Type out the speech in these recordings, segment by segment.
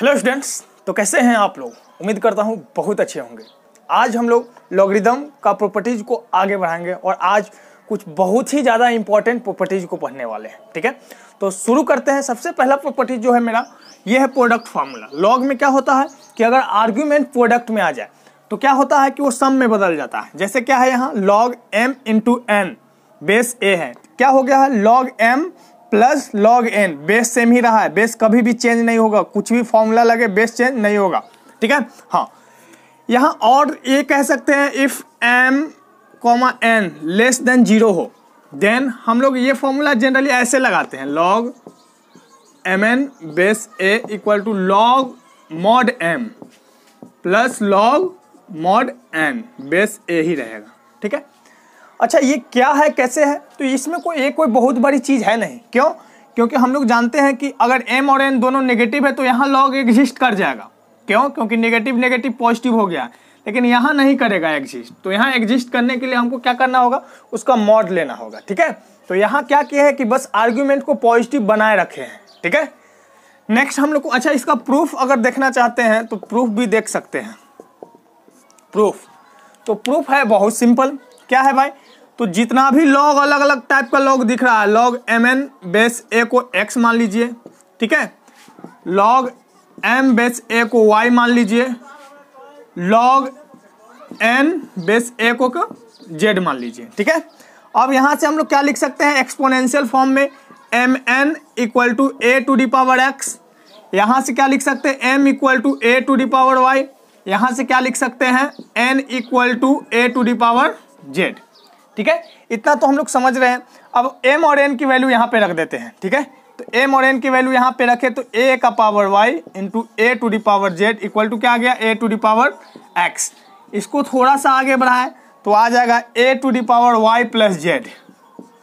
hello students तो कैसे हैं आप लोग उम्मीद करता हूँ बहुत अच्छे होंगे आज हम लोग लॉगरिदम का प्रॉपर्टीज को आगे बढ़ाएंगे और आज कुछ बहुत ही ज़्यादा इंपॉर्टेंट प्रॉपर्टीज को पढ़ने वाले हैं ठीक है तो शुरू करते हैं सबसे पहला प्रॉपर्टी जो है मेरा ये है प्रोडक्ट फार्मूला लॉग में क्या होता है कि अगर आर्ग्यूमेंट प्रोडक्ट में आ जाए तो क्या होता है कि वो सम में बदल जाता है जैसे क्या है यहाँ log M into N base A है क्या हो गया है log M plus log N base same ही रहा है बेस कभी भी चेंज नहीं होगा कुछ भी फॉर्मूला लगे बेस चेंज नहीं होगा ठीक है हाँ यहाँ और ये कह सकते हैं if M comma N less than zero हो देन हम लोग ये फॉर्मूला जनरली ऐसे लगाते हैं log M N base A equal to log mod M plus log mod N base ए ही रहेगा ठीक है अच्छा ये क्या है कैसे है तो इसमें कोई एक कोई बहुत बड़ी चीज़ है नहीं क्यों क्योंकि हम लोग जानते हैं कि अगर एम और एन दोनों नेगेटिव है तो यहाँ लॉग एग्जिस्ट कर जाएगा क्यों क्योंकि नेगेटिव नेगेटिव पॉजिटिव हो गया लेकिन यहाँ नहीं करेगा एग्जिस्ट तो यहाँ एग्जिस्ट करने के लिए हमको क्या करना होगा उसका मॉड लेना होगा ठीक है तो यहाँ क्या किया है कि बस आर्ग्यूमेंट को पॉजिटिव बनाए रखे हैं ठीक है नेक्स्ट हम लोग को अच्छा इसका प्रूफ अगर देखना चाहते हैं तो प्रूफ भी देख सकते हैं प्रूफ तो प्रूफ है बहुत सिंपल क्या है भाई तो जितना भी लॉग अलग अलग टाइप का लॉग दिख रहा है log M N base A को एक्स मान लीजिए ठीक है लॉग एम बेस ए को वाई मान लीजिए लॉग एन बेस ए को जेड मान लीजिए ठीक है अब यहाँ से हम लोग क्या लिख सकते हैं एक्सपोनेंशियल फॉर्म में M N equal to A to the power X यहाँ से क्या लिख सकते हैं M equal to A to the power Y यहाँ से क्या लिख सकते हैं N equal to A to the power Z ठीक है इतना तो हम लोग समझ रहे हैं अब एम और एन की वैल्यू यहाँ पे रख देते हैं ठीक है तो एम और एन की वैल्यू यहाँ पे रखे तो ए का power Y into A to the power Z equal to क्या आ गया A to the power X इसको थोड़ा सा आगे बढ़ाएं तो आ जाएगा A to the power Y plus Z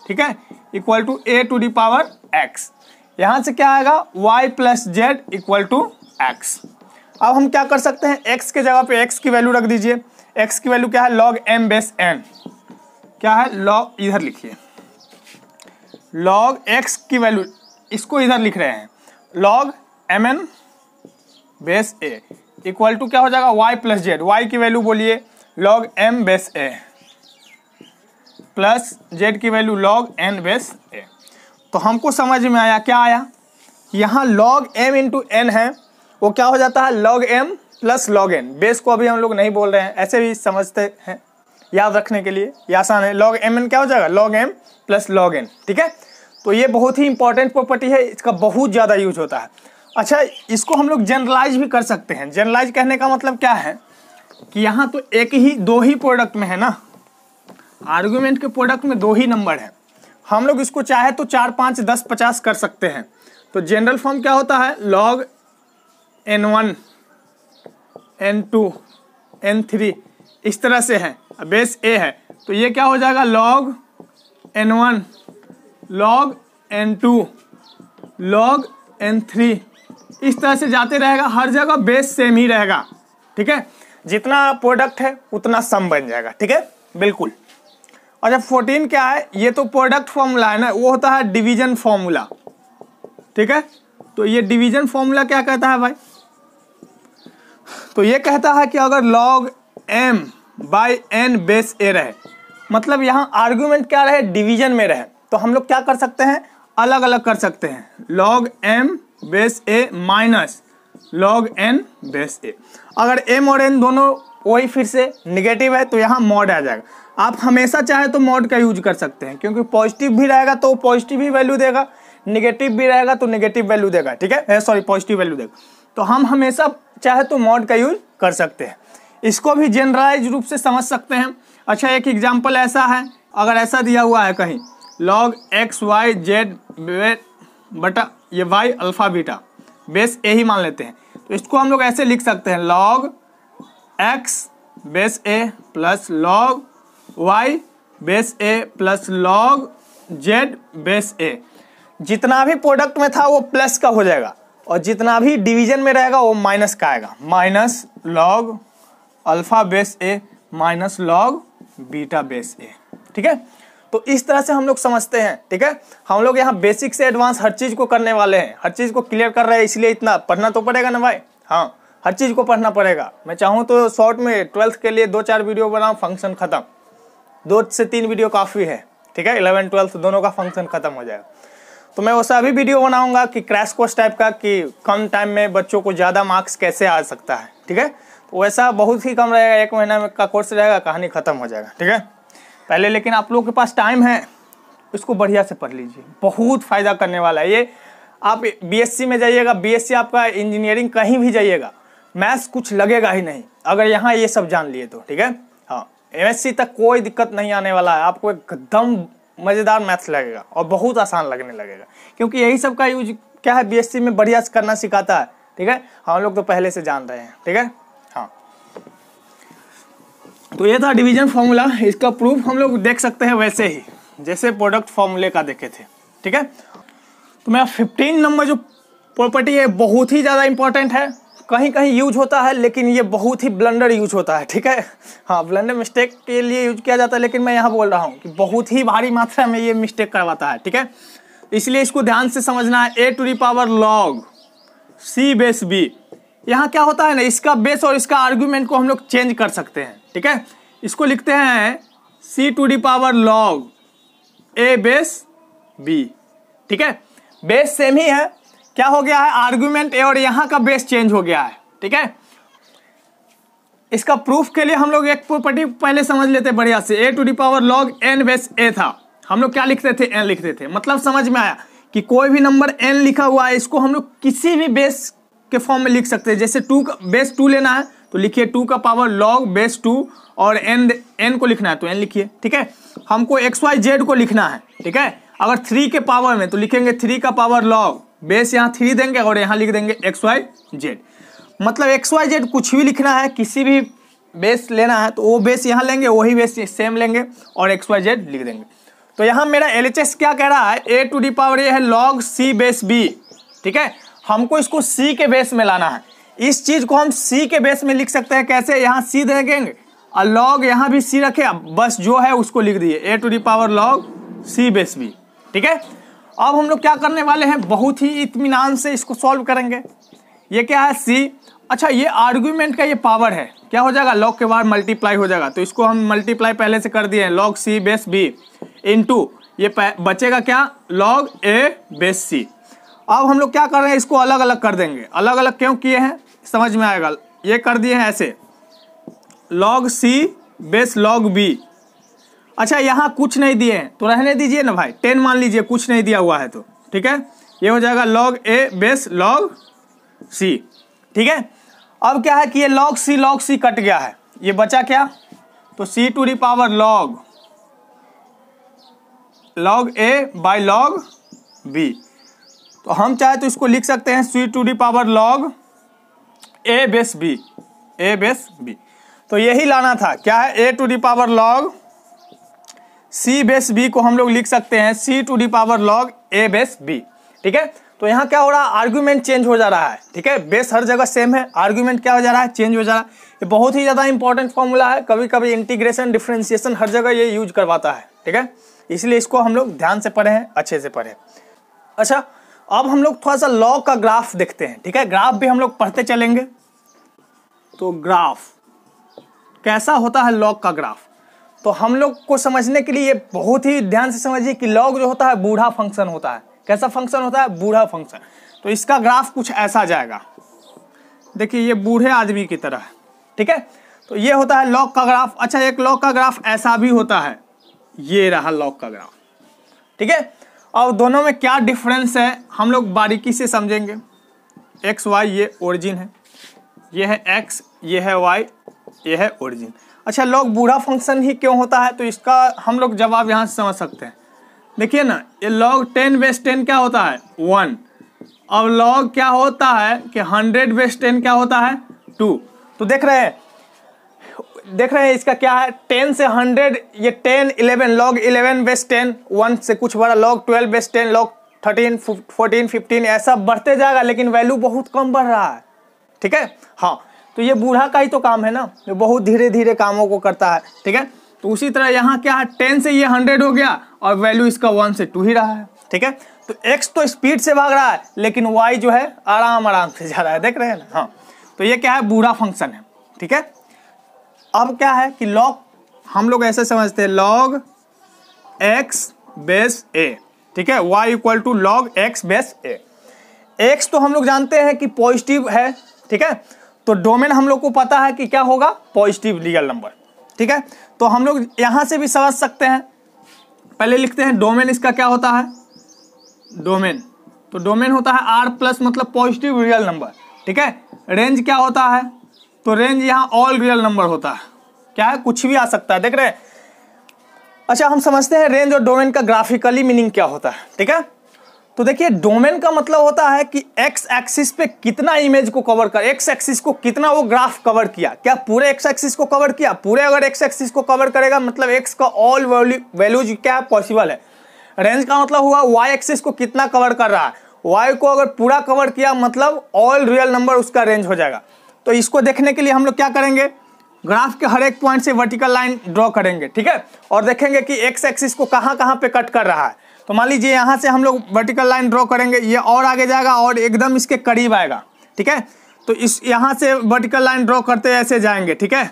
ठीक है equal to A to the power X यहाँ से क्या आएगा y plus Z equal to X अब हम क्या कर सकते हैं x के जगह पे x की वैल्यू रख दीजिए x की वैल्यू क्या है log m बेस एन क्या है लॉग इधर लिखिए लॉग एक्स की वैल्यू इसको इधर लिख रहे हैं log M N base A equal to क्या हो जाएगा वाई प्लस जेड वाई की वैल्यू बोलिए लॉग एम बेस ए प्लस जेड की value log N base A तो हमको समझ में आया क्या आया यहाँ लॉग एम इंटू एन है वो क्या हो जाता है log M plus log N base को अभी हम लोग नहीं बोल रहे हैं ऐसे भी समझते हैं याद रखने के लिए ये आसान है लॉग एम एन क्या हो जाएगा log M plus log N ठीक है तो ये बहुत ही इंपॉर्टेंट प्रॉपर्टी है इसका बहुत ज़्यादा यूज होता है अच्छा इसको हम लोग जनरलाइज भी कर सकते हैं जनरलाइज कहने का मतलब क्या है कि यहाँ तो एक ही दो ही प्रोडक्ट में है ना आर्गूमेंट के प्रोडक्ट में दो ही नंबर है हम लोग इसको चाहे तो चार पाँच दस पचास कर सकते हैं तो जनरल फॉर्म क्या होता है log N one N two N three इस तरह से है बेस ए है तो ये क्या हो जाएगा log N one log N two log N three इस तरह से जाते रहेगा हर जगह बेस सेम ही रहेगा ठीक है जितना प्रोडक्ट है उतना सम बन जाएगा ठीक है बिल्कुल और जब फोर्टीन क्या है ये तो प्रोडक्ट फॉर्मूला है ना वो होता है डिवीजन फॉर्मूला ठीक है तो ये डिवीजन फॉर्मूला क्या कहता है भाई तो ये कहता है कि अगर log M by N base A रहे मतलब यहाँ आर्ग्यूमेंट क्या रहे डिवीजन में रहे तो हम लोग क्या कर सकते हैं अलग अलग कर सकते हैं log M base a minus log N base a अगर एम और एन दोनों वही फिर से निगेटिव है तो यहाँ मॉड आ जाएगा आप हमेशा चाहे तो मॉड का यूज कर सकते हैं क्योंकि पॉजिटिव भी रहेगा तो पॉजिटिव ही वैल्यू देगा निगेटिव भी रहेगा तो निगेटिव वैल्यू देगा ठीक है सॉरी पॉजिटिव वैल्यू देगा तो हम हमेशा चाहे तो मॉड का यूज कर सकते हैं इसको भी जनरलाइज रूप से समझ सकते हैं अच्छा एक एग्जाम्पल ऐसा है अगर ऐसा दिया हुआ है कहीं लॉग एक्स वाई जेड बटा ये वाई अल्फ़ा बीटा बेस ए ही मान लेते हैं तो इसको हम लोग ऐसे लिख सकते हैं log x base A plus log y base A plus log z base a जितना भी प्रोडक्ट में था वो प्लस का हो जाएगा और जितना भी डिवीजन में रहेगा वो माइनस का आएगा minus log alpha base a minus log beta base a ठीक है तो इस तरह से हम लोग समझते हैं ठीक है हम लोग यहाँ बेसिक से एडवांस हर चीज़ को करने वाले हैं हर चीज़ को क्लियर कर रहे हैं इसलिए इतना पढ़ना तो पड़ेगा ना भाई हाँ हर चीज़ को पढ़ना पड़ेगा मैं चाहूँ तो शॉर्ट में ट्वेल्थ के लिए दो चार वीडियो बनाऊँ फंक्शन ख़त्म दो से तीन वीडियो काफ़ी है ठीक है इलेवन ट्वेल्थ दोनों का फंक्शन ख़त्म हो जाएगा तो मैं वैसा अभी वीडियो बनाऊंगा कि क्रैश कोर्स टाइप का कि कम टाइम में बच्चों को ज़्यादा मार्क्स कैसे आ सकता है ठीक है वैसा बहुत ही कम रहेगा एक महीना में का कोर्स रहेगा कहानी ख़त्म हो जाएगा ठीक है पहले लेकिन आप लोग के पास टाइम है इसको बढ़िया से पढ़ लीजिए बहुत फ़ायदा करने वाला है ये आप बीएससी में जाइएगा बीएससी आपका इंजीनियरिंग कहीं भी जाइएगा मैथ्स कुछ लगेगा ही नहीं अगर यहाँ ये सब जान लिए तो ठीक है हाँ एम तक कोई दिक्कत नहीं आने वाला है आपको एकदम मज़ेदार मैथ्स लगेगा और बहुत आसान लगने लगेगा क्योंकि यही सब का यूज क्या है बी में बढ़िया करना सिखाता है ठीक है हम लोग तो पहले से जान रहे हैं ठीक है तो ये था डिवीजन फॉर्मूला इसका प्रूफ हम लोग देख सकते हैं वैसे ही जैसे प्रोडक्ट फॉर्मूले का देखे थे ठीक है तो मेरा फिफ्टीन नंबर जो प्रॉपर्टी है बहुत ही ज़्यादा इंपॉर्टेंट है कहीं कहीं यूज होता है लेकिन ये बहुत ही ब्लंडर यूज होता है ठीक है हाँ ब्लंडर मिस्टेक के लिए यूज किया जाता है लेकिन मैं यहाँ बोल रहा हूँ कि बहुत ही भारी मात्रा में ये मिस्टेक करवाता है ठीक है इसलिए इसको ध्यान से समझना है a to the power log c base b यहाँ क्या होता है ना इसका बेस और इसका आर्ग्यूमेंट को हम लोग चेंज कर सकते हैं ठीक है इसको लिखते हैं c to the power log a base b ठीक है बेस सेम ही है क्या हो गया है आर्ग्यूमेंट ए और यहाँ का बेस चेंज हो गया है ठीक है इसका प्रूफ के लिए हम लोग एक प्रॉपर्टी पहले समझ लेते बढ़िया से a to the power log N base a था हम लोग क्या लिखते थे एन लिखते थे मतलब समझ में आया कि कोई भी नंबर एन लिखा हुआ है इसको हम लोग किसी भी बेस के फॉर्म में लिख सकते हैं जैसे टू का बेस टू लेना है तो लिखिए टू का पावर लॉग बेस टू और एन एन को लिखना है तो एन लिखिए ठीक है हमको एक्स वाई जेड को लिखना है ठीक है अगर थ्री के पावर में तो लिखेंगे थ्री का पावर लॉग बेस यहाँ थ्री देंगे और यहाँ लिख देंगे एक्स वाई जेड मतलब एक्स वाई जेड कुछ भी लिखना है किसी भी बेस लेना है तो वो बेस यहाँ लेंगे वही बेस सेम लेंगे और एक्स वाई जेड लिख देंगे तो यहाँ मेरा एल क्या कह रहा है a to the power a है लॉग सी बेस बी ठीक है हमको इसको सी के बेस में लाना है इस चीज को हम सी के बेस में लिख सकते हैं कैसे यहाँ सी देखेंगे और लॉग यहाँ भी सी रखे बस जो है उसको लिख दिए a to the power log c base b ठीक है अब हम लोग क्या करने वाले हैं बहुत ही इतमान से इसको सॉल्व करेंगे ये क्या है सी अच्छा ये आर्ग्यूमेंट का ये पावर है क्या हो जाएगा लॉग के बाद मल्टीप्लाई हो जाएगा तो इसको हम मल्टीप्लाई पहले से कर दिए हैं log c base b into ये बचेगा क्या लॉग ए बेस सी अब हम लोग क्या कर रहे हैं इसको अलग अलग कर देंगे अलग अलग क्यों किए हैं समझ में आएगा ये कर दिए हैं ऐसे log c base log b अच्छा यहाँ कुछ नहीं दिए हैं तो रहने दीजिए ना भाई टेन मान लीजिए कुछ नहीं दिया हुआ है तो ठीक है ये हो जाएगा log a base log c ठीक है अब क्या है कि ये लॉग सी लॉग सी कट गया है ये बचा क्या तो c to the power log log a by log b तो हम चाहे तो इसको लिख सकते हैं c to the power log a base b a base b तो यही लाना था क्या है a to the power log c base B को हम लोग लिख सकते हैं c to the power log a base b ठीक है तो यहाँ क्या हो रहा है आर्ग्यूमेंट चेंज हो जा रहा है ठीक है बेस हर जगह सेम है आर्ग्यूमेंट क्या हो जा रहा है चेंज हो जा रहा है ये बहुत ही ज़्यादा इंपॉर्टेंट फॉर्मूला है कभी कभी इंटीग्रेशन डिफ्रेंसिएशन हर जगह ये यूज करवाता है ठीक है इसलिए इसको हम लोग ध्यान से हैं अच्छे से पढ़े अच्छा अब हम लोग थोड़ा सा लॉ का ग्राफ देखते हैं ठीक है ग्राफ भी हम लोग पढ़ते चलेंगे तो ग्राफ कैसा होता है लॉग का ग्राफ तो हम लोग को समझने के लिए बहुत ही ध्यान से समझिए कि लॉग जो होता है बूढ़ा फंक्शन होता है कैसा फंक्शन होता है बूढ़ा फंक्शन तो इसका ग्राफ कुछ ऐसा जाएगा देखिए ये बूढ़े आदमी की तरह है ठीक है तो ये होता है लॉग का ग्राफ अच्छा एक लॉग का ग्राफ ऐसा भी होता है ये रहा लॉग का ग्राफ ठीक है और दोनों में क्या डिफरेंस है हम लोग बारीकी से समझेंगे एक्स वाई ये ओरिजिन है ये है एक्स ये है वाई ये है ओरिजिन अच्छा लोग बूढ़ा फंक्शन ही क्यों होता है तो इसका हम लोग जवाब यहाँ से समझ सकते हैं देखिए ना ये लॉग टेन बेस टेन क्या होता है वन अब लॉग क्या होता है कि हंड्रेड बेस टेन क्या होता है टू तो देख रहे हैं देख रहे हैं इसका क्या है टेन से हंड्रेड ये ten eleven log eleven base ten one से कुछ बड़ा log twelve base ten log thirteen fourteen fifteen ऐसा बढ़ते जाएगा लेकिन वैल्यू बहुत कम बढ़ रहा है ठीक है हाँ तो ये बूढ़ा का ही तो काम है ना जो बहुत धीरे धीरे कामों को करता है ठीक है तो उसी तरह यहाँ क्या है टेन से ये हंड्रेड हो गया और वैल्यू इसका वन से टू ही रहा है ठीक है तो एक्स तो स्पीड से भाग रहा है लेकिन वाई जो है आराम आराम से जा रहा है देख रहे हैं ना हाँ तो ये क्या है बूढ़ा फंक्शन है ठीक है अब क्या है कि लॉग हम लोग ऐसे समझते हैं लॉग एक्स बेस ए ठीक है y equal to log x base a x तो हम लोग जानते हैं कि पॉजिटिव है ठीक है तो डोमेन हम लोग को पता है कि क्या होगा पॉजिटिव रियल नंबर ठीक है तो हम लोग यहां से भी समझ सकते हैं पहले लिखते हैं डोमेन इसका क्या होता है डोमेन तो डोमेन होता है आर प्लस मतलब पॉजिटिव रियल नंबर ठीक है रेंज क्या होता है तो रेंज यहाँ ऑल रियल नंबर होता है क्या है कुछ भी आ सकता है देख रहे अच्छा हम समझते हैं रेंज और डोमेन का ग्राफिकली मीनिंग क्या होता है ठीक है तो देखिए डोमेन का मतलब होता है कि एक्स एक्सिस पे कितना इमेज को कवर कर एक्स एक्सिस को कितना वो ग्राफ कवर किया क्या पूरे एक्स एक्सिस को कवर किया पूरे अगर एक्स एक्सिस को कवर करेगा मतलब एक्स का ऑल वैल्यूज क्या पॉसिबल है रेंज का मतलब हुआ वाई एक्सिस को कितना कवर कर रहा है वाई को अगर पूरा कवर किया मतलब ऑल रियल नंबर उसका रेंज हो जाएगा तो इसको देखने के लिए हम लोग क्या करेंगे ग्राफ के हर एक पॉइंट से वर्टिकल लाइन ड्रॉ करेंगे ठीक है और देखेंगे कि एक्स एक्सिस को कहाँ कहाँ पे कट कर रहा है तो मान लीजिए यहाँ से हम लोग वर्टिकल लाइन ड्रॉ करेंगे ये और आगे जाएगा और एकदम इसके करीब आएगा ठीक है तो इस यहाँ से वर्टिकल लाइन ड्रॉ करते ऐसे जाएंगे ठीक है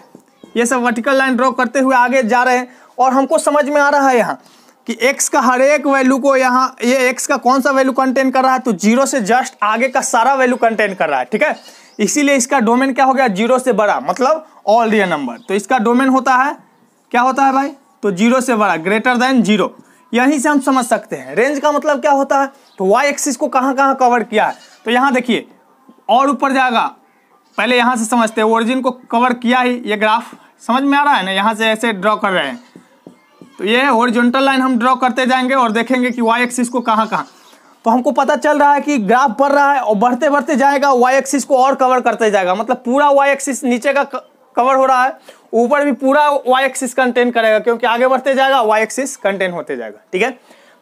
ये सब वर्टिकल लाइन ड्रॉ करते हुए आगे जा रहे हैं और हमको समझ में आ रहा है यहाँ कि एक्स का हर एक वैल्यू को यहाँ ये एक्स का कौन सा वैल्यू कंटेन कर रहा है तो जीरो से जस्ट आगे का सारा वैल्यू कंटेन कर रहा है ठीक है इसीलिए इसका डोमेन क्या हो गया जीरो से बड़ा मतलब ऑल रियल नंबर तो इसका डोमेन होता है क्या होता है भाई तो जीरो से बड़ा ग्रेटर देन जीरो यहीं से हम समझ सकते हैं रेंज का मतलब क्या होता है तो वाई एक्सिस को कहाँ कहाँ कवर किया है तो यहाँ देखिए और ऊपर जाएगा पहले यहाँ से समझते हैं ओरिजिन को कवर किया ही ये ग्राफ समझ में आ रहा है ना यहाँ से ऐसे ड्रॉ कर रहे हैं तो ये ओरिजेंटल लाइन हम ड्रॉ करते जाएंगे और देखेंगे कि वाई एक्सिस को कहाँ कहाँ और तो हमको पता चल रहा है कि ग्राफ बढ़ रहा है और बढ़ते बढ़ते जाएगा वाई एक्सिस को और कवर करते जाएगा मतलब पूरा वाई एक्सिस नीचे का कवर हो रहा है ऊपर भी पूरा वाई एक्सिस कंटेन करेगा क्योंकि आगे बढ़ते जाएगा वाई एक्सिस कंटेन होते जाएगा ठीक है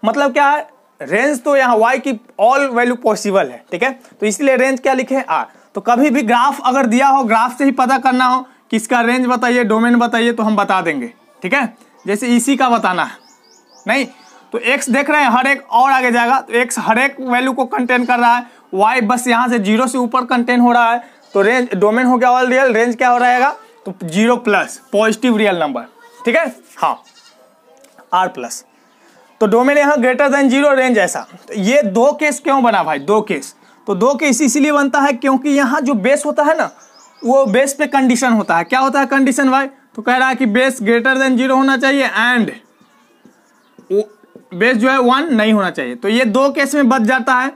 मतलब क्या है रेंज तो यहाँ वाई की ऑल वैल्यू पॉसिबल है ठीक है तो इसलिए रेंज क्या लिखे आर तो कभी भी ग्राफ अगर दिया हो ग्राफ से ही पता करना हो कि इसका रेंज बताइए डोमेन बताइए तो हम बता देंगे ठीक है जैसे इसी का बताना है नहीं तो एक्स देख रहे हैं हर एक और आगे जाएगा तो एक्स हर एक वैल्यू को कंटेन कर रहा है वाई बस यहाँ से जीरो से ऊपर कंटेन हो रहा है तो रेंज डोमेन हो गया ऑल रियल रेंज क्या हो रहेगा तो zero plus positive real number ठीक है हाँ आर प्लस तो डोमेन यहाँ ग्रेटर देन जीरो रेंज ऐसा तो ये दो केस क्यों बना भाई दो केस तो दो केस इसीलिए बनता है क्योंकि यहाँ जो बेस होता है ना वो बेस पे कंडीशन होता है क्या होता है कंडीशन भाई तो कह रहा है कि बेस ग्रेटर देन जीरो होना चाहिए एंड बेस जो है वन नहीं होना चाहिए तो ये दो केस में बच जाता है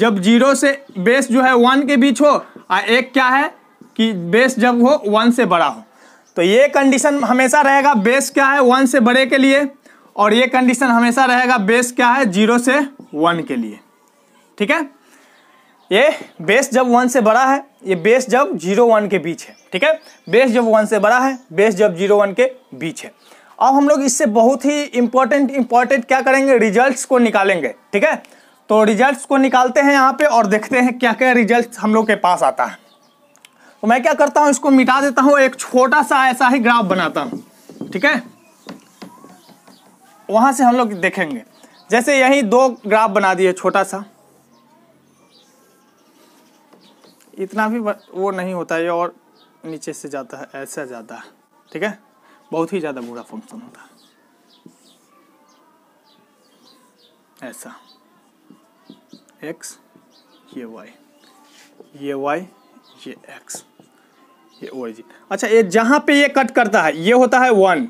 जब जीरो से बेस जो है वन के बीच हो और एक क्या है कि बेस जब हो वन से बड़ा हो तो ये कंडीशन हमेशा रहेगा बेस क्या है वन से बड़े के लिए और ये कंडीशन हमेशा रहेगा बेस क्या है जीरो से वन के लिए ठीक है ये बेस जब वन से बड़ा है ये बेस जब जीरो वन के बीच है ठीक है बेस जब वन से बड़ा है बेस जब जीरो वन के बीच है अब हम लोग इससे बहुत ही इम्पोर्टेंट इम्पोर्टेंट क्या करेंगे रिजल्ट्स को निकालेंगे ठीक है तो रिजल्ट्स को निकालते हैं यहाँ पे और देखते हैं क्या क्या रिजल्ट हम लोग के पास आता है तो मैं क्या करता हूँ इसको मिटा देता हूँ एक छोटा सा ऐसा ही ग्राफ बनाता हूँ ठीक है वहाँ से हम लोग देखेंगे जैसे यही दो ग्राफ बना दिए छोटा सा इतना भी वो नहीं होता है और नीचे से जाता है ऐसा जाता है ठीक है बहुत ही ज़्यादा बुरा फंक्शन होता है ऐसा एक्स ये वाई ये वाई ये एक्स ये ओरिजिन अच्छा ये जहाँ पे ये कट करता है ये होता है वन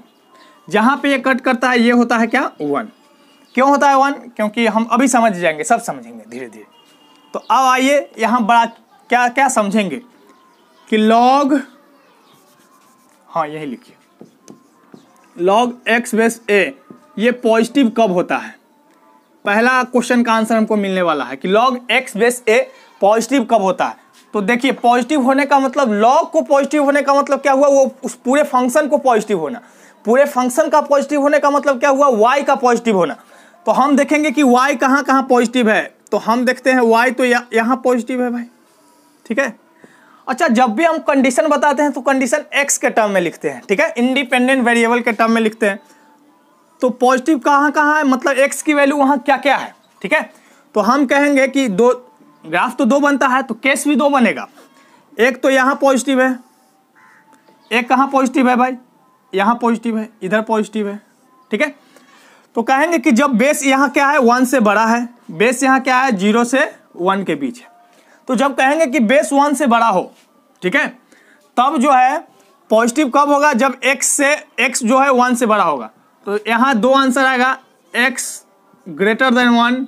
जहाँ पे ये कट करता है ये होता है क्या वन क्यों होता है वन क्योंकि हम अभी समझ जाएंगे सब समझेंगे धीरे धीरे तो अब आइए यहाँ बड़ा क्या क्या समझेंगे कि लॉग हाँ यही लिखिए लॉग एक्स बेस ए ये पॉजिटिव कब होता है पहला क्वेश्चन का आंसर हमको मिलने वाला है कि log x base a positive कब होता है तो देखिए पॉजिटिव होने का मतलब लॉग को पॉजिटिव होने का मतलब क्या हुआ वो उस पूरे फंक्शन को पॉजिटिव होना पूरे फंक्शन का पॉजिटिव होने का मतलब क्या हुआ वाई का पॉजिटिव होना तो हम देखेंगे कि वाई कहाँ कहाँ पॉजिटिव है तो हम देखते हैं वाई तो यहाँ पॉजिटिव है भाई ठीक है अच्छा जब भी हम कंडीशन बताते हैं तो कंडीशन एक्स के टर्म में लिखते हैं ठीक है इंडिपेंडेंट वेरिएबल के टर्म में लिखते हैं तो पॉजिटिव कहाँ कहाँ है मतलब एक्स की वैल्यू वहाँ क्या क्या है ठीक है तो हम कहेंगे कि दो ग्राफ तो दो बनता है तो केस भी दो बनेगा एक तो यहाँ पॉजिटिव है एक कहाँ पॉजिटिव है भाई यहाँ पॉजिटिव है इधर पॉजिटिव है ठीक है तो कहेंगे कि जब बेस यहाँ क्या है वन से बड़ा है बेस यहाँ क्या है जीरो से वन के बीच है तो जब कहेंगे कि बेस वन से बड़ा हो ठीक है तब जो है पॉजिटिव कब होगा जब एक्स से एक्स जो है वन से बड़ा होगा तो यहाँ दो आंसर आएगा x greater than one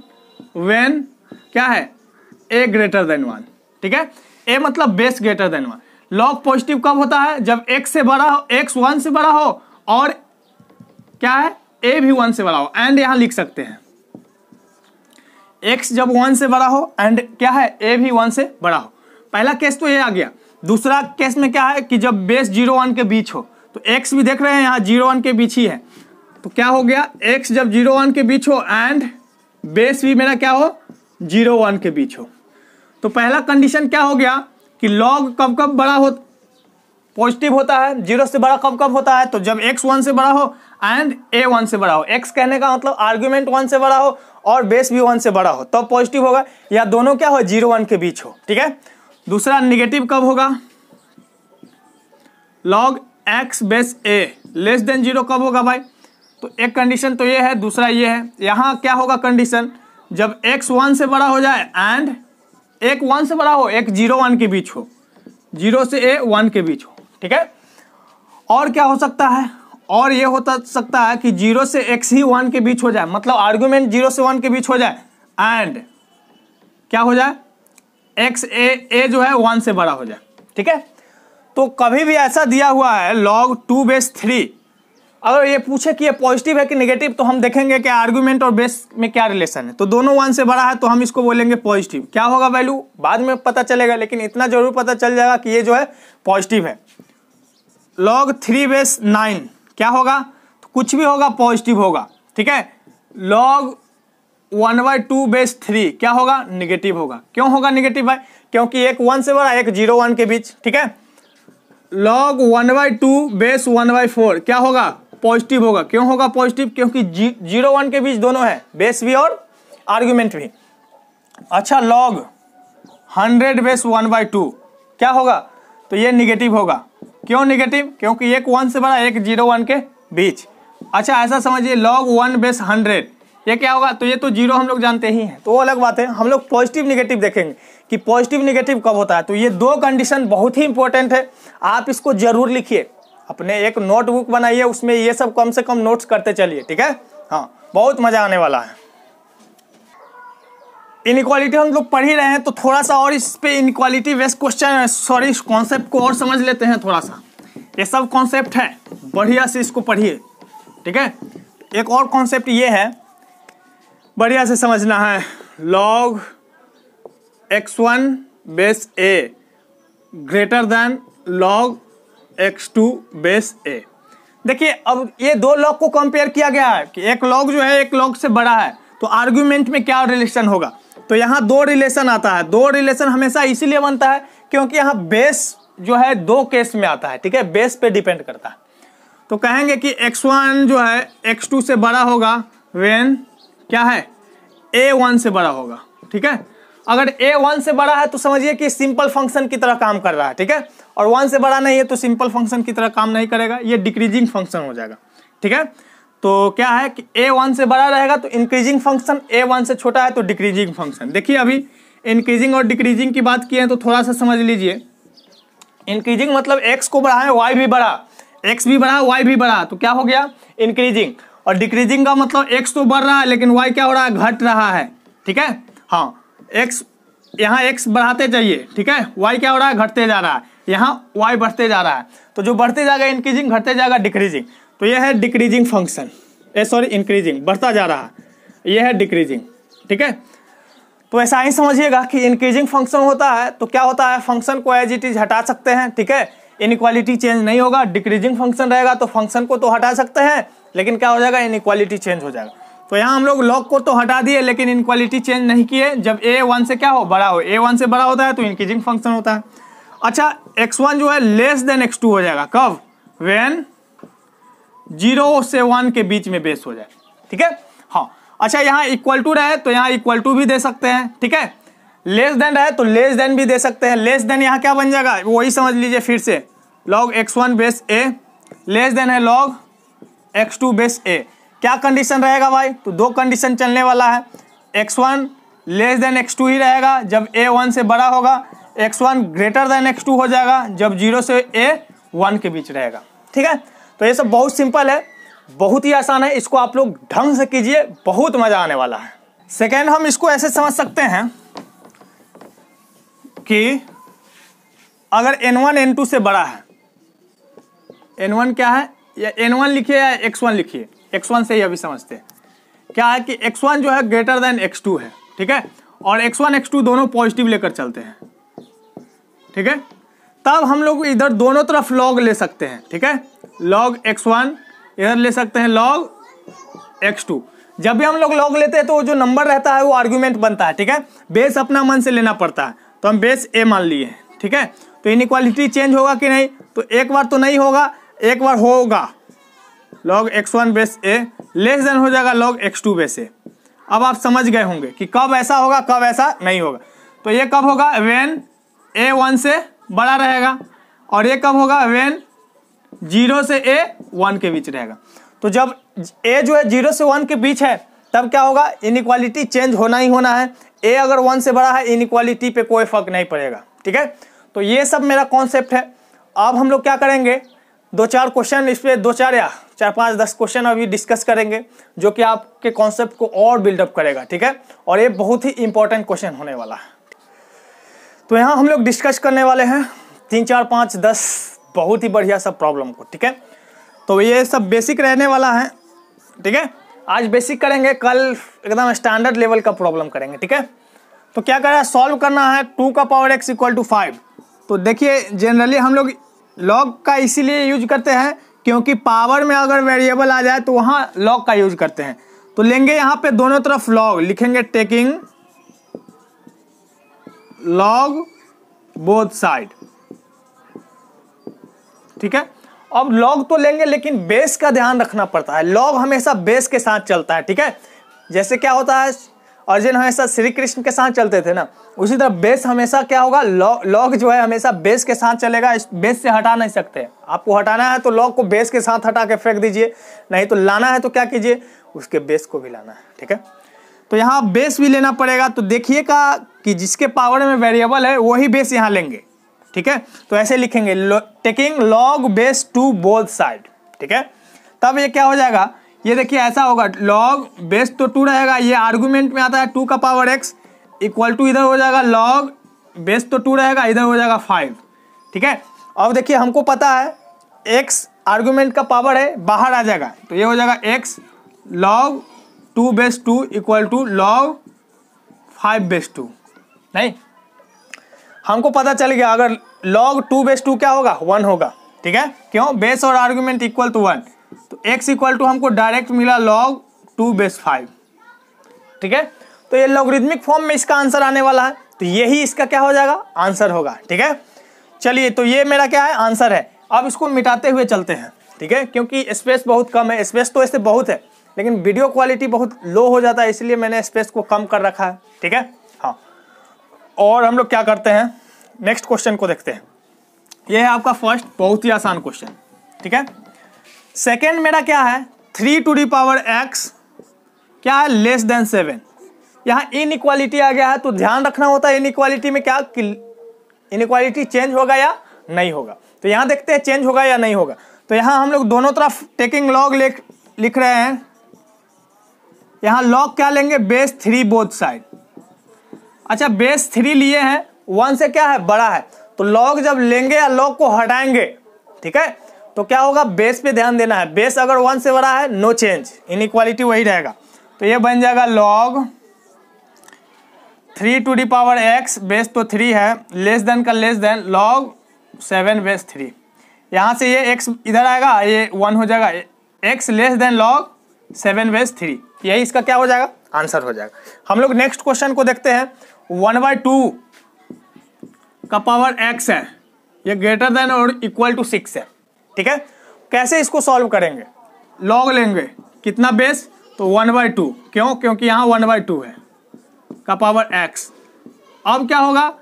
when क्या है ए ग्रेटर देन वन ठीक है ए मतलब base greater than one log positive कब होता है जब एक्स से बड़ा हो एक्स वन से बड़ा हो और क्या है ए भी वन से बड़ा हो एंड यहाँ लिख सकते हैं एक्स जब वन से बड़ा हो एंड क्या है ए भी वन से बड़ा हो पहला केस तो ये आ गया दूसरा केस में क्या है कि जब बेस जीरो वन के बीच हो तो एक्स भी देख रहे हैं यहाँ जीरो वन के बीच ही है तो क्या हो गया एक्स जब जीरो वन के बीच हो एंड बेस भी मेरा क्या हो जीरो वन के बीच हो तो पहला कंडीशन क्या हो गया कि लॉग कब कब बड़ा हो पॉजिटिव होता है जीरो से बड़ा कब कब होता है तो जब एक्स वन से बड़ा हो एंड ए वन से बड़ा हो एक्स कहने का मतलब आर्ग्यूमेंट वन से बड़ा हो और बेस भी वन से बड़ा हो तब तो पॉजिटिव होगा या दोनों क्या हो जीरो वन के बीच हो ठीक है दूसरा निगेटिव कब होगा log x base a less than zero कब होगा भाई तो एक कंडीशन तो ये है दूसरा ये है यहाँ क्या होगा कंडीशन जब एक्स वन से बड़ा हो जाए एंड एक वन से बड़ा हो एक जीरो वन के बीच हो जीरो से ए वन के बीच हो ठीक है और क्या हो सकता है और ये होता सकता है कि जीरो से एक्स ही वन के बीच हो जाए मतलब आर्ग्यूमेंट जीरो से वन के बीच हो जाए एंड क्या हो जाए एक्स ए ए जो है वन से बड़ा हो जाए ठीक है तो कभी भी ऐसा दिया हुआ है लॉग टू बेस थ्री अगर ये पूछे कि ये पॉजिटिव है कि नेगेटिव तो हम देखेंगे कि आर्गुमेंट और बेस में क्या रिलेशन है तो दोनों वन से बड़ा है तो हम इसको बोलेंगे पॉजिटिव क्या होगा वैल्यू बाद में पता चलेगा लेकिन इतना जरूर पता चल जाएगा कि ये जो है पॉजिटिव है लॉग थ्री बेस नाइन क्या होगा तो कुछ भी होगा पॉजिटिव होगा ठीक है log one by two base three क्या होगा निगेटिव होगा क्यों होगा निगेटिव भाई क्योंकि एक वन से बड़ा एक जीरो वन के बीच ठीक है log one by two base one by four क्या होगा पॉजिटिव होगा क्यों होगा पॉजिटिव क्योंकि जी, जीरो वन के बीच दोनों है बेस भी और आर्ग्यूमेंट भी अच्छा log hundred base one by two क्या होगा तो ये निगेटिव होगा क्यों निगेटिव क्योंकि एक वन से बड़ा एक जीरो वन के बीच अच्छा ऐसा समझिए लॉग वन बेस हंड्रेड ये क्या होगा तो ये तो जीरो हम लोग जानते ही हैं तो वो अलग बात है हम लोग पॉजिटिव निगेटिव देखेंगे कि पॉजिटिव निगेटिव कब होता है तो ये दो कंडीशन बहुत ही इंपॉर्टेंट है आप इसको जरूर लिखिए अपने एक नोटबुक बनाइए उसमें ये सब कम से कम नोट्स करते चलिए ठीक है हाँ बहुत मज़ा आने वाला है इनक्वालिटी हम लोग पढ़ ही रहे हैं तो थोड़ा सा और इस पे inequality based question sorry concept को और समझ लेते हैं थोड़ा सा ये सब कॉन्सेप्ट है बढ़िया से इसको पढ़िए ठीक है एक और कॉन्सेप्ट ये है बढ़िया से समझना है log x one base a greater than log x two base a देखिए अब ये दो लॉग को कंपेयर किया गया है कि एक लॉग जो है एक लॉग से बड़ा है तो आर्ग्यूमेंट में क्या रिलेशन होगा तो यहाँ दो रिलेशन आता है दो रिलेशन हमेशा इसीलिए बनता है क्योंकि यहाँ बेस जो है दो केस में आता है ठीक है बेस पे डिपेंड करता है तो कहेंगे कि x1 जो है x2 से बड़ा होगा वेन क्या है a1 से बड़ा होगा ठीक है अगर a1 से बड़ा है तो समझिए कि सिंपल फंक्शन की तरह काम कर रहा है ठीक है और 1 से बड़ा नहीं है तो सिंपल फंक्शन की तरह काम नहीं करेगा ये डिक्रीजिंग फंक्शन हो जाएगा ठीक है तो क्या है कि ए वन से बड़ा रहेगा तो इंक्रीजिंग फंक्शन ए वन से छोटा है तो डिक्रीजिंग फंक्शन देखिए अभी इंक्रीजिंग और डिक्रीजिंग की बात की है तो थोड़ा सा समझ लीजिए इंक्रीजिंग मतलब एक्स को बढ़ाए वाई भी बढ़ा एक्स भी बढ़ा वाई भी बढ़ा तो क्या हो गया इंक्रीजिंग और डिक्रीजिंग का मतलब एक्स तो बढ़ रहा है लेकिन वाई क्या हो रहा है घट रहा है ठीक है हाँ एक्स यहाँ एक्स बढ़ाते जाइए ठीक है वाई क्या हो रहा है घटते जा रहा है यहाँ वाई बढ़ते जा रहा है तो जो बढ़ते जाएगा इंक्रीजिंग घटते जाएगा डिक्रीजिंग तो यह है decreasing function uh sorry increasing बढ़ता जा रहा है यह है डिक्रीजिंग ठीक है तो ऐसा ही समझिएगा कि इंक्रीजिंग फंक्शन होता है तो क्या होता है फंक्शन को एज इट इज हटा सकते हैं ठीक है इनक्वालिटी चेंज नहीं होगा डिक्रीजिंग फंक्शन रहेगा तो फंक्शन को तो हटा सकते हैं लेकिन क्या हो जाएगा इनक्वालिटी चेंज हो जाएगा तो यहाँ हम लोग लॉक को तो हटा दिए लेकिन इनक्वालिटी चेंज नहीं किए जब ए वन से क्या हो बड़ा हो ए वन से बड़ा होता है तो इंक्रीजिंग फंक्शन होता है अच्छा एक्स वन जो है लेस देन एक्स टू हो जाएगा कब वेन जीरो से वन के बीच में बेस हो जाए ठीक है हाँ अच्छा यहाँ इक्वल टू रहे तो यहाँ इक्वल टू भी दे सकते हैं ठीक है लेस देन रहे तो लेस देन भी दे सकते हैं लेस देन यहाँ क्या बन जाएगा वही समझ लीजिए फिर से log x one base a less than है log x two base a क्या कंडीशन रहेगा भाई तो दो कंडीशन चलने वाला है x one less than x two ही रहेगा जब ए वन से बड़ा होगा x one greater than x two हो जाएगा जब जीरो से ए वन के बीच रहेगा ठीक है तो ये सब बहुत सिंपल है बहुत ही आसान है इसको आप लोग ढंग से कीजिए बहुत मज़ा आने वाला है सेकेंड हम इसको ऐसे समझ सकते हैं कि अगर n1 n2 से बड़ा है n1 क्या है या n1 लिखिए या x1 लिखिए x1 से ही अभी समझते हैं क्या है कि x1 जो है ग्रेटर देन x2 है ठीक है और x1 x2 दोनों पॉजिटिव लेकर चलते हैं ठीक है तब हम लोग इधर दोनों तरफ लॉग ले सकते हैं ठीक है लॉग एक्स वन इधर ले सकते हैं लॉग एक्स टू जब भी हम लोग लॉग लेते हैं तो जो नंबर रहता है वो आर्ग्यूमेंट बनता है ठीक है बेस अपना मन से लेना पड़ता है तो हम बेस ए मान लिए ठीक है तो इन चेंज होगा कि नहीं तो एक बार तो नहीं होगा एक बार होगा log x one base a less than हो जाएगा log x two base a अब आप समझ गए होंगे कि कब ऐसा होगा कब ऐसा नहीं होगा तो ये कब होगा वेन ए वन से बड़ा रहेगा और ये कब होगा वेन जीरो से ए वन के बीच रहेगा तो जब ए जो है जीरो से वन के बीच है तब क्या होगा इनक्वालिटी चेंज होना ही होना है ए अगर वन से बड़ा है इनक्वालिटी पे कोई फर्क नहीं पड़ेगा ठीक है तो ये सब मेरा कॉन्सेप्ट है अब हम लोग क्या करेंगे दो चार क्वेश्चन इस पर दो चार या चार पाँच दस क्वेश्चन अभी डिस्कस करेंगे जो कि आपके कॉन्सेप्ट को और बिल्डअप करेगा ठीक है और ये बहुत ही इंपॉर्टेंट क्वेश्चन होने वाला है तो यहाँ हम लोग डिस्कस करने वाले हैं तीन चार पाँच दस बहुत ही बढ़िया सब प्रॉब्लम को ठीक है तो ये सब बेसिक रहने वाला है ठीक है आज बेसिक करेंगे कल एकदम स्टैंडर्ड लेवल का प्रॉब्लम करेंगे ठीक है तो क्या कर रहा है सॉल्व करना है टू का power x equal to five तो देखिए जनरली हम लोग लॉग का इसीलिए यूज करते हैं क्योंकि पावर में अगर वेरिएबल आ जाए तो वहाँ लॉग का यूज करते हैं तो लेंगे यहाँ पे दोनों तरफ लॉग लिखेंगे टेकिंग लॉग बोथ साइड ठीक है अब लॉग तो लेंगे लेकिन बेस का ध्यान रखना पड़ता है लॉग हमेशा बेस के साथ चलता है ठीक है जैसे क्या होता है अर्जुन हमेशा श्री कृष्ण के साथ चलते थे ना उसी तरह बेस हमेशा क्या होगा लॉग जो है हमेशा बेस के साथ चलेगा इस बेस से हटा नहीं सकते आपको हटाना है तो लॉग को बेस के साथ हटा के फेंक दीजिए नहीं तो लाना है तो क्या कीजिए उसके बेस को भी लाना है ठीक है तो यहाँ बेस भी लेना पड़ेगा तो देखिएगा कि जिसके पावर में वेरिएबल है वही बेस यहाँ लेंगे ठीक है तो ऐसे लिखेंगे taking log base two both side ठीक है तब ये क्या हो जाएगा ये देखिए ऐसा होगा लॉग बेस तो टू रहेगा ये आर्गुमेंट में आता है टू का पावर एक्स इक्वल टू इधर हो जाएगा लॉग बेस तो टू रहेगा इधर हो जाएगा फाइव ठीक है अब देखिए हमको पता है एक्स आर्गुमेंट का पावर है बाहर आ जाएगा तो ये हो जाएगा x log two base two equal to log five base two नहीं हमको पता चल गया अगर लॉग टू बेस टू क्या होगा वन होगा ठीक है क्यों बेस और आर्ग्यूमेंट इक्वल टू वन तो एक्स इक्वल टू हमको डायरेक्ट मिला लॉग टू बेस फाइव ठीक है तो ये लॉगरिदमिक फॉर्म में इसका आंसर आने वाला है तो यही इसका क्या हो जाएगा आंसर होगा ठीक है चलिए तो ये मेरा क्या है आंसर है अब इसको मिटाते हुए चलते हैं ठीक है क्योंकि स्पेस बहुत कम है स्पेस तो ऐसे बहुत है लेकिन वीडियो क्वालिटी बहुत लो हो जाता है इसलिए मैंने स्पेस को कम कर रखा है ठीक है और हम लोग क्या करते हैं नेक्स्ट क्वेश्चन को देखते हैं ये है आपका फर्स्ट बहुत ही आसान क्वेश्चन ठीक है सेकेंड मेरा क्या है three to the power x क्या है लेस देन सेवन यहाँ इन इक्वालिटी आ गया है तो ध्यान रखना होता है इन इक्वालिटी में क्या इन इक्वालिटी चेंज होगा या नहीं होगा तो यहाँ देखते हैं चेंज होगा या नहीं होगा तो यहाँ हम लोग दोनों तरफ टेकिंग लॉग लिख रहे हैं यहाँ लॉग क्या लेंगे बेस थ्री बोथ साइड अच्छा बेस थ्री लिए हैं वन से क्या है बड़ा है तो लॉग जब लेंगे या लॉग को हटाएंगे ठीक है तो क्या होगा बेस पे ध्यान देना है बेस अगर वन से बड़ा है नो चेंज इनक्वालिटी वही रहेगा तो ये बन जाएगा log three to the power x base तो थ्री है लेस देन का less than log seven base three यहाँ से ये एक्स इधर आएगा ये वन हो जाएगा x less than log seven base three यही इसका क्या हो जाएगा आंसर हो जाएगा हम लोग नेक्स्ट क्वेश्चन को देखते हैं वन बाय टू का पावर एक्स है ये ग्रेटर देन और इक्वल टू सिक्स है ठीक है कैसे इसको सॉल्व करेंगे लॉग लेंगे कितना बेस तो वन बाय टू क्यों क्योंकि यहाँ वन बाय टू है का पावर एक्स अब क्या होगा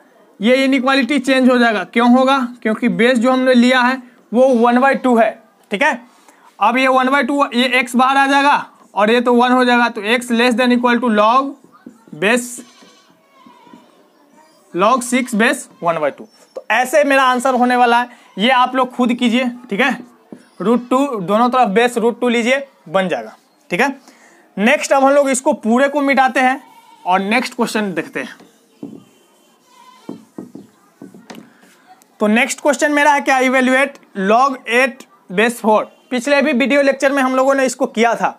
ये इक्वालिटी चेंज हो जाएगा क्यों होगा क्योंकि बेस जो हमने लिया है वो वन बाय टू है ठीक है अब ये वन बाई टू ये एक्स बाहर आ जाएगा और ये तो वन हो जाएगा तो x less than equal to log base log six base one by two तो ऐसे मेरा आंसर होने वाला है ये आप लोग खुद कीजिए ठीक है रूट टू दोनों तरफ बेस रूट टू लीजिए बन जाएगा ठीक है नेक्स्ट अब हम लोग इसको पूरे को मिटाते हैं और नेक्स्ट क्वेश्चन देखते हैं तो नेक्स्ट क्वेश्चन मेरा है क्या evaluate log eight base four पिछले भी वीडियो लेक्चर में हम लोगों ने इसको किया था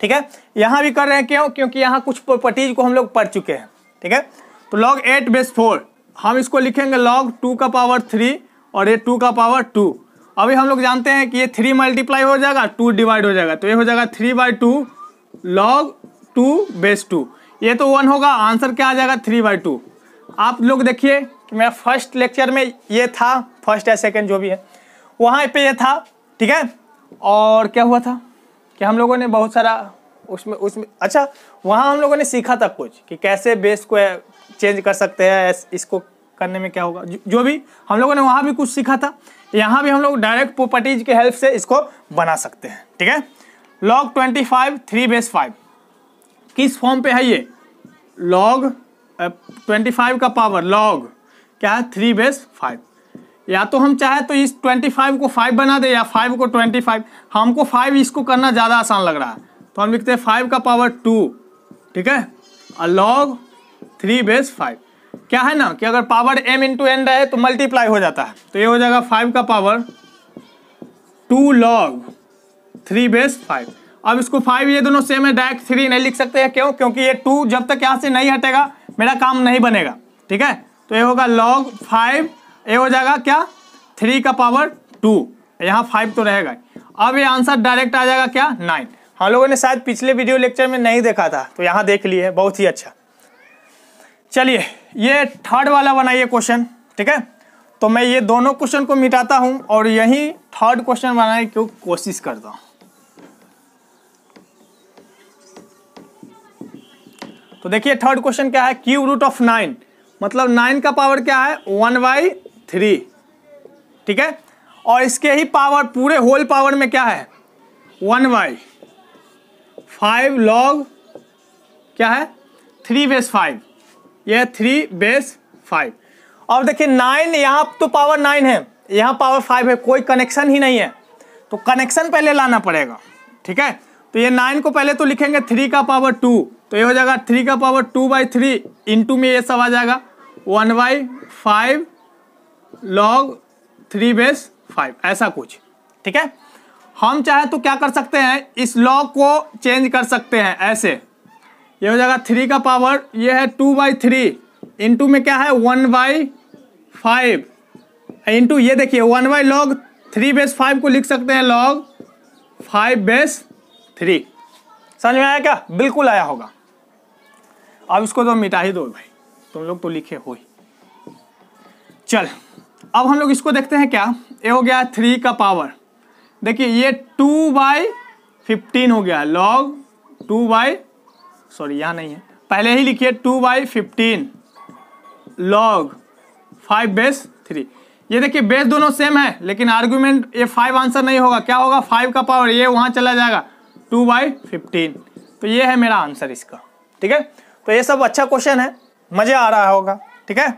ठीक है यहां भी कर रहे हैं क्यों क्योंकि यहाँ कुछ प्रॉपर्टीज को हम लोग पढ़ चुके हैं ठीक है तो लॉग एट बेस फोर हम इसको लिखेंगे लॉग टू का पावर थ्री और ये टू का पावर टू अभी हम लोग जानते हैं कि ये थ्री मल्टीप्लाई हो जाएगा टू डिवाइड हो जाएगा तो ये हो जाएगा three by two log two base two ये तो वन होगा आंसर क्या आ जाएगा थ्री बाई टू आप लोग देखिए कि मेरा फर्स्ट लेक्चर में ये था फर्स्ट या सेकेंड जो भी है वहाँ पे ये था ठीक है और क्या हुआ था कि हम लोगों ने बहुत सारा उसमें उसमें अच्छा वहाँ हम लोगों ने सीखा था कुछ कि कैसे बेस को चेंज कर सकते हैं इसको करने में क्या होगा जो भी हम लोगों ने वहाँ भी कुछ सीखा था यहाँ भी हम लोग डायरेक्ट प्रॉपर्टीज के हेल्प से इसको बना सकते हैं ठीक है log twenty five three base five किस फॉर्म पे है ये लॉग ट्वेंटी फाइव का पावर लॉग क्या है थ्री बेस फाइव या तो हम चाहे तो इस ट्वेंटी फाइव को फाइव बना दे या फाइव को ट्वेंटी फाइव हमको फाइव इसको करना ज़्यादा आसान लग रहा है तो हम लिखते हैं फाइव का पावर टू ठीक है और लॉग थ्री बेस फाइव क्या है ना कि अगर पावर एम इंटू एन रहे तो मल्टीप्लाई हो जाता है तो ये हो जाएगा फाइव का power two log three base five अब इसको फाइव ये दोनों सेम है डायरेक्ट थ्री नहीं लिख सकते हैं क्यों क्योंकि ये टू जब तक यहाँ से नहीं हटेगा मेरा काम नहीं बनेगा ठीक है तो ये होगा लॉग फाइव ये हो जाएगा क्या थ्री का पावर टू यहाँ फाइव तो रहेगा अब ये आंसर डायरेक्ट आ जाएगा क्या नाइन हम लोगों ने शायद पिछले वीडियो लेक्चर में नहीं देखा था तो यहाँ देख लिए बहुत ही अच्छा चलिए ये थर्ड वाला बनाइए क्वेश्चन ठीक है तो मैं ये दोनों क्वेश्चन को मिटाता हूं और यही थर्ड क्वेश्चन बनाने की कोशिश करता हूं तो देखिए थर्ड क्वेश्चन क्या है क्यू रूट ऑफ नाइन मतलब नाइन का पावर क्या है वन बाई थ्री ठीक है और इसके ही पावर पूरे होल पावर में क्या है वन बाई फाइव लॉग क्या है थ्री बेस फाइव यह थ्री बेस फाइव और देखिए नाइन यहाँ तो पावर नाइन है यहाँ पावर फाइव है कोई कनेक्शन ही नहीं है तो कनेक्शन पहले लाना पड़ेगा ठीक है तो ये नाइन को पहले तो लिखेंगे थ्री का पावर टू तो ये हो जाएगा थ्री का power two by three into में ये सब आ जाएगा one by five log three base five ऐसा कुछ ठीक है हम चाहे तो क्या कर सकते हैं इस लॉग को चेंज कर सकते हैं ऐसे ये हो जाएगा थ्री का पावर ये है टू बाई थ्री इंटू में क्या है वन बाई फाइव इंटू ये देखिए one by log three base five को लिख सकते हैं लॉग फाइव बेस थ्री समझ में आया क्या बिल्कुल आया होगा अब इसको तो मिटा ही दो भाई तुम लोग तो लिखे हो ही चल अब हम लोग इसको देखते हैं क्या ये हो गया थ्री का पावर देखिए ये टू बाई फिफ्टीन हो गया लॉग टू बाई सॉरी यहाँ नहीं है पहले ही लिखिए two by fifteen log five base three ये देखिए बेस दोनों सेम है लेकिन आर्गूमेंट ये फाइव आंसर नहीं होगा क्या होगा फाइव का पावर ये वहाँ चला जाएगा टू बाई फिफ्टीन तो ये है मेरा आंसर इसका ठीक है तो ये सब अच्छा क्वेश्चन है मज़े आ रहा होगा ठीक है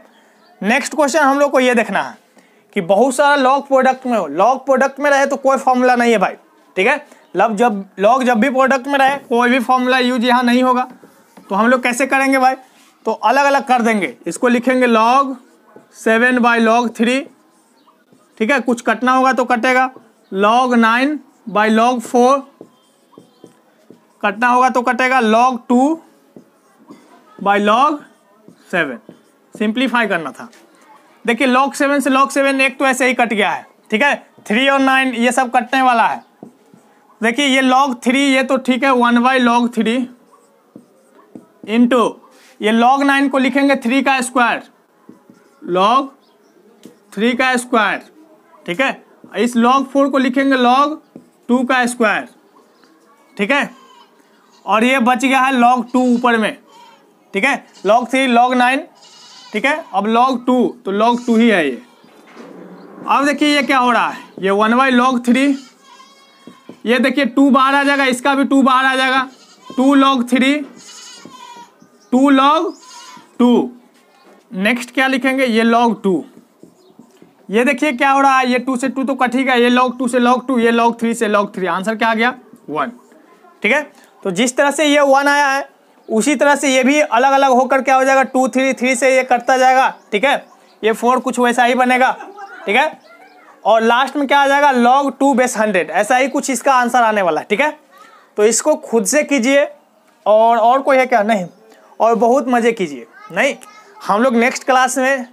नेक्स्ट क्वेश्चन हम लोग को ये देखना है कि बहुत सारा लॉग प्रोडक्ट में हो लॉग प्रोडक्ट में रहे तो कोई फॉर्मूला नहीं है भाई ठीक है लव जब लॉग जब भी प्रोडक्ट में रहे कोई भी फॉर्मूला यूज यहाँ नहीं होगा तो हम लोग कैसे करेंगे भाई तो अलग अलग कर देंगे इसको लिखेंगे log seven by log three ठीक है कुछ कटना होगा तो कटेगा log nine by log four कटना होगा तो कटेगा log two by log seven simplify करना था देखिए लॉग सेवन से लॉग सेवन एक तो ऐसे ही कट गया है ठीक है थ्री और नाइन ये सब कटने वाला है देखिए ये लॉग थ्री ये तो ठीक है one by log three into ये लॉग नाइन को लिखेंगे थ्री का स्क्वायर लॉग थ्री का स्क्वायर ठीक है इस लॉग फोर को लिखेंगे लॉग टू का स्क्वायर ठीक है और ये बच गया है लॉग टू ऊपर में ठीक है लॉग थ्री लॉग नाइन ठीक है अब लॉग टू तो लॉग टू ही है ये अब देखिए ये क्या हो रहा है ये वन बाई लॉग थ्री ये देखिए टू बाहर आ जाएगा इसका भी टू बाहर आ जाएगा two log three two log two next क्या लिखेंगे ये लॉग टू ये देखिए क्या हो रहा है ये टू से टू तो कट गया ये लॉग टू से लॉग टू ये लॉग थ्री से लॉग थ्री आंसर क्या आ गया वन ठीक है तो जिस तरह से ये वन आया है उसी तरह से ये भी अलग अलग होकर क्या हो जाएगा टू थ्री थ्री से ये कटता जाएगा ठीक है ये फोर कुछ वैसा ही बनेगा ठीक है और लास्ट में क्या आ जाएगा लॉग टू बेस हंड्रेड ऐसा ही कुछ इसका आंसर आने वाला है ठीक है तो इसको खुद से कीजिए और और कोई है क्या नहीं और बहुत मज़े कीजिए नहीं हम लोग नेक्स्ट क्लास में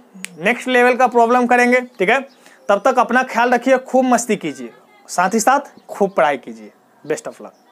नेक्स्ट लेवल का प्रॉब्लम करेंगे ठीक है तब तक अपना ख्याल रखिए खूब मस्ती कीजिए साथ ही साथ खूब पढ़ाई कीजिए बेस्ट ऑफ लक